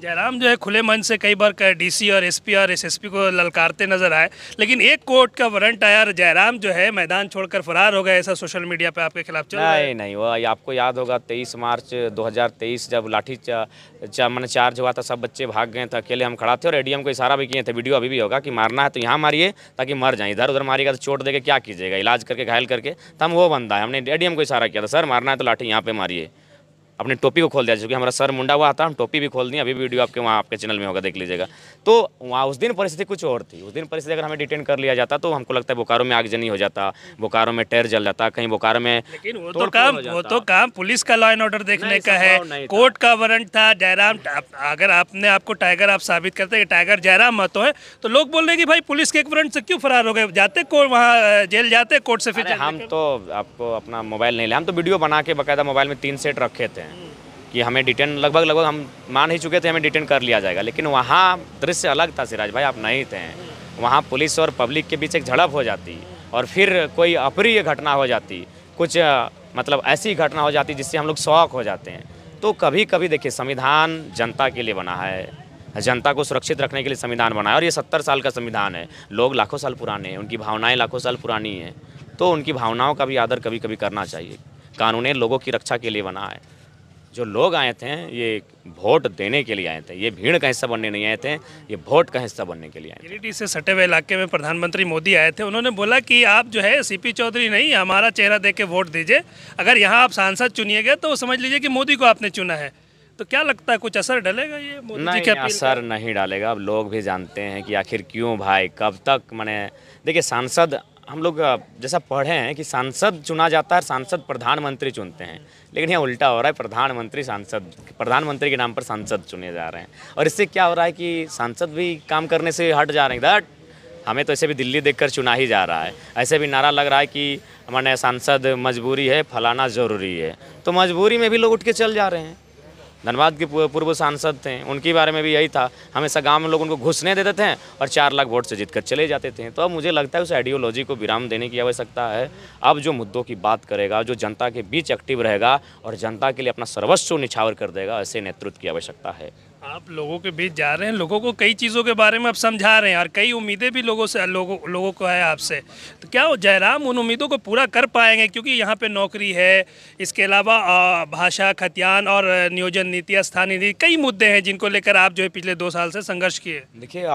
जयराम जो है खुले मन से कई बार डीसी और एसपी और एसएसपी को ललकारते नजर आए लेकिन एक कोर्ट का वारंट आया जयराम जो है मैदान छोड़कर फरार हो गया ऐसा सोशल मीडिया पे आपके खिलाफ चल नहीं नहीं वो आपको याद होगा 23 मार्च 2023 जब लाठी चा, चार्ज हुआ था सब बच्चे भाग गए थे अकेले हम खड़ा थे और एडीएम को इशारा भी किए थे वीडियो अभी भी होगा कि मारना है तो यहाँ मारिए ताकि मर जाए इधर उधर मारिएगा तो चोट देके क्या कीजिएगा इलाज करके घायल करके तो हम वो बंदा है हमने एडीएम को इशारा किया था सर मारना है तो लाठी यहाँ पे मारिए अपने टोपी को खोल दिया क्योंकि हमारा सर मुंडा हुआ था हम टोपी भी खोल दिए अभी वीडियो आपके वहाँ आपके चैनल में होगा देख लीजिएगा तो वहाँ उस दिन परिस्थिति कुछ और थी उस दिन परिस्थिति अगर हमें डिटेन कर लिया जाता तो हमको लगता है बोकारो में आगजनी हो जाता बोकारो में टैर जल जाता कहीं बोकारो में लेकिन वो तो काम वो तो काम पुलिस का लॉ एंड ऑर्डर देखने का है कोर्ट का वारंट था जयराम अगर आपने आपको टाइगर आप साबित करते कि टाइगर जयराम मत है तो लोग बोल रहे कि भाई पुलिस के एक वारंट से क्यों फरार हो गए जाते कोर्ट वहाँ जेल जाते कोर्ट से फिर हम तो आपको अपना मोबाइल नहीं ले हम तो वीडियो बना के बाकायदा मोबाइल में तीन सेट रखे थे कि हमें डिटेन लगभग लगभग हम मान ही चुके थे हमें डिटेन कर लिया जाएगा लेकिन वहाँ दृश्य अलग था सिराज भाई आप नहीं थे वहाँ पुलिस और पब्लिक के बीच एक झड़प हो जाती और फिर कोई अप्रिय घटना हो जाती कुछ मतलब ऐसी घटना हो जाती जिससे हम लोग शौक हो जाते हैं तो कभी कभी देखिए संविधान जनता के लिए बना है जनता को सुरक्षित रखने के लिए संविधान बना है और ये सत्तर साल का संविधान है लोग लाखों साल पुराने हैं उनकी भावनाएं लाखों साल पुरानी हैं तो उनकी भावनाओं का भी आदर कभी कभी करना चाहिए कानून लोगों की रक्षा के लिए बना है जो लोग आए थे ये वोट देने के लिए आए थे ये भीड़ का हिस्सा बनने नहीं आए थे ये वोट का हिस्सा बनने के लिए आए गिरिडीह से सटे हुए इलाके में प्रधानमंत्री मोदी आए थे उन्होंने बोला कि आप जो है सीपी चौधरी नहीं हमारा चेहरा देख के वोट दीजिए अगर यहाँ आप सांसद चुनिए गए तो समझ लीजिए कि मोदी को आपने चुना है तो क्या लगता है कुछ असर डलेगा ये मोदी जी असर नहीं डालेगा अब लोग भी जानते हैं कि आखिर क्यों भाई कब तक मैंने देखिए सांसद हम लोग जैसा पढ़े हैं कि सांसद चुना जाता है सांसद प्रधानमंत्री चुनते हैं लेकिन यहाँ उल्टा हो रहा है प्रधानमंत्री सांसद प्रधानमंत्री के नाम पर सांसद चुने जा रहे हैं और इससे क्या हो रहा है कि सांसद भी काम करने से हट जा रहे हैं दैट हमें तो ऐसे भी दिल्ली देखकर चुना ही जा रहा है ऐसे भी नारा लग रहा है कि हमारे सांसद मजबूरी है फलाना ज़रूरी है तो मजबूरी में भी लोग उठ के चल जा रहे हैं धनबाद के पूर्व सांसद थे उनके बारे में भी यही था हमेशा गांव में लोग उनको घुसने देते थे और चार लाख वोट से जीत कर चले जाते थे तो अब मुझे लगता है उस आइडियोलॉजी को विराम देने की आवश्यकता है अब जो मुद्दों की बात करेगा जो जनता के बीच एक्टिव रहेगा और जनता के लिए अपना सर्वस्व निछावर कर देगा ऐसे नेतृत्व की आवश्यकता है आप लोगों के बीच जा रहे हैं लोगों को कई चीज़ों के बारे में आप समझा रहे हैं और कई उम्मीदें भी लोगों से लोगों लोगों को है आपसे तो क्या जयराम उन उम्मीदों को पूरा कर पाएंगे क्योंकि यहाँ पे नौकरी है इसके अलावा भाषा खतियान और नियोजन नीति स्थानीय नीति कई मुद्दे हैं जिनको लेकर आप जो है पिछले दो साल से संघर्ष किए देखिए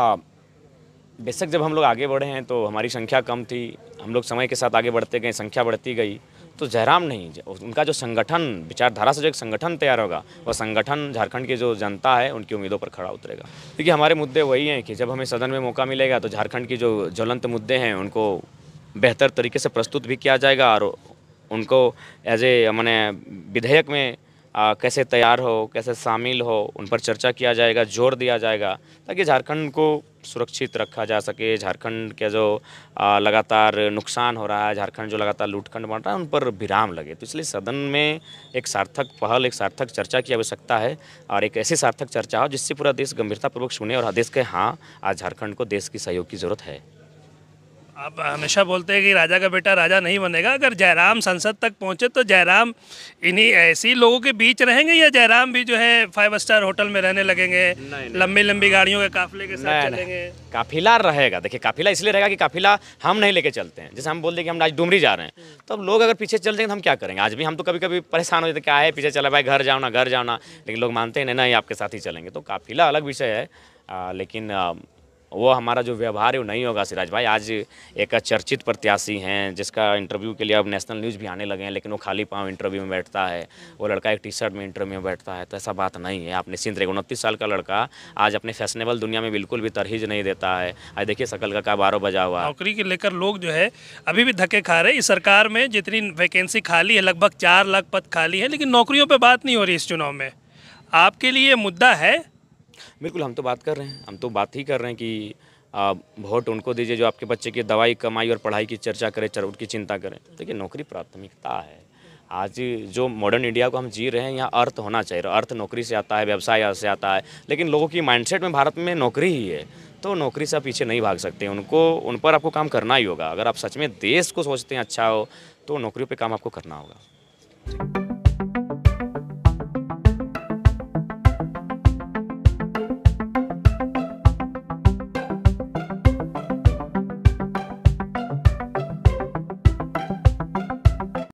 बेशक जब हम लोग आगे बढ़े हैं तो हमारी संख्या कम थी हम लोग समय के साथ आगे बढ़ते गए संख्या बढ़ती गई तो जयराम नहीं उनका जो संगठन विचारधारा से जो एक संगठन तैयार होगा वह संगठन झारखंड की जो जनता है उनकी उम्मीदों पर खड़ा उतरेगा देखिए हमारे मुद्दे वही हैं कि जब हमें सदन में मौका मिलेगा तो झारखंड की जो ज्वलंत मुद्दे हैं उनको बेहतर तरीके से प्रस्तुत भी किया जाएगा और उनको एज ए मैंने विधेयक में आ, कैसे तैयार हो कैसे शामिल हो उन पर चर्चा किया जाएगा जोर दिया जाएगा ताकि झारखंड को सुरक्षित रखा जा सके झारखंड के जो आ, लगातार नुकसान हो रहा है झारखंड जो लगातार लूटखंड बन रहा है उन पर विराम लगे तो इसलिए सदन में एक सार्थक पहल एक सार्थक चर्चा की आवश्यकता है और एक ऐसी सार्थक चर्चा हो जिससे पूरा देश गंभीरतापूर्वक सुने और आदेश के हाँ आज झारखंड को देश की सहयोग की जरूरत है आप हमेशा बोलते हैं कि राजा का बेटा राजा नहीं बनेगा अगर जयराम संसद तक पहुंचे तो जयराम इन्हीं ऐसी लोगों के बीच रहेंगे या जयराम भी जो है फाइव स्टार होटल में रहने लगेंगे लंबी लंबी गाड़ियों के काफिले के साथ चलेंगे काफिला रहेगा देखिए काफिला इसलिए रहेगा कि काफिला हम नहीं लेके चलते हैं जैसे हम बोलते कि हम आज डुमरी जा रहे हैं हम्म। तो लोग अगर पीछे चल जाएंगे तो हम क्या करेंगे आज भी हम तो कभी कभी परेशान हो जाते क्या है पीछे चला भाई घर जाओ ना घर जाओ ना लेकिन लोग मानते हैं नहीं नहीं आपके साथ ही चलेंगे तो काफिला अलग विषय है लेकिन वो हमारा जो व्यवहार है वो नहीं होगा सिराज भाई आज एक चर्चित प्रत्याशी हैं जिसका इंटरव्यू के लिए अब नेशनल न्यूज़ भी आने लगे हैं लेकिन वो खाली पाँव इंटरव्यू में बैठता है वो लड़का एक टी शर्ट में इंटरव्यू में बैठता है तो ऐसा बात नहीं है आपने सिंध रहे उनतीस साल का लड़का आज अपने फैशनेबल दुनिया में बिल्कुल भी तरहीज नहीं देता है आज देखिए शकल का कारोबार बजा हुआ नौकरी के लेकर लोग जो है अभी भी धक्के खा रहे हैं इस सरकार में जितनी वैकेंसी खाली है लगभग चार लाख पद खाली है लेकिन नौकरियों पर बात नहीं हो रही इस चुनाव में आपके लिए मुद्दा है बिल्कुल हम तो बात कर रहे हैं हम तो बात ही कर रहे हैं कि वोट उनको दीजिए जो आपके बच्चे की दवाई कमाई और पढ़ाई की चर्चा करें चर उनकी चिंता करें तो देखिए नौकरी प्राथमिकता है आज जो मॉडर्न इंडिया को हम जी रहे हैं यहाँ अर्थ होना चाहिए अर्थ नौकरी से आता है व्यवसाय से आता है लेकिन लोगों की माइंडसेट में भारत में नौकरी ही है तो नौकरी से आप पीछे नहीं भाग सकते उनको उन पर आपको काम करना ही होगा अगर आप सच में देश को सोचते हैं अच्छा हो तो नौकरियों पे काम आपको करना होगा